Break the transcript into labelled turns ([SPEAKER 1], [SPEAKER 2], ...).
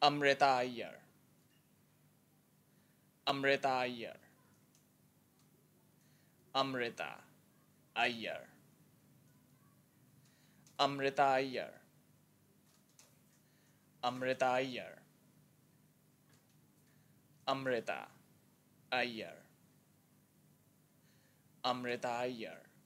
[SPEAKER 1] Amrita Iyer. Amrita Iyer. Amrita Iyer. Amrita Iyer. Amrita Iyer. Amrita Iyer. Amrita Iyer.